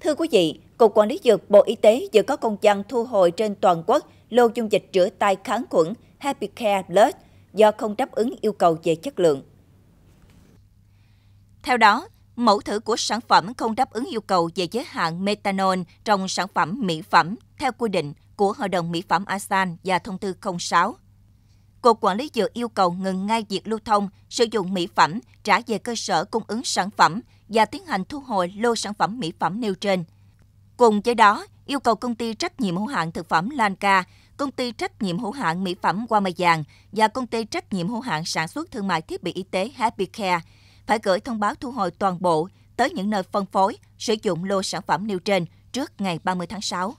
Thưa quý vị, Cục Quản lý Dược Bộ Y tế vừa có công văn thu hồi trên toàn quốc lô dung dịch rửa tay kháng khuẩn Happy Care Plus do không đáp ứng yêu cầu về chất lượng. Theo đó, mẫu thử của sản phẩm không đáp ứng yêu cầu về giới hạn methanol trong sản phẩm mỹ phẩm theo quy định của Hội đồng Mỹ phẩm ASEAN và Thông tư 06 Cục Quản lý Dược yêu cầu ngừng ngay việc lưu thông, sử dụng mỹ phẩm, trả về cơ sở cung ứng sản phẩm và tiến hành thu hồi lô sản phẩm mỹ phẩm nêu trên. Cùng với đó, yêu cầu công ty trách nhiệm hữu hạn thực phẩm Lanca, công ty trách nhiệm hữu hạn mỹ phẩm Qua Mây Giàng và công ty trách nhiệm hữu hạn sản xuất thương mại thiết bị y tế Happy Care phải gửi thông báo thu hồi toàn bộ tới những nơi phân phối sử dụng lô sản phẩm nêu trên trước ngày 30 tháng 6.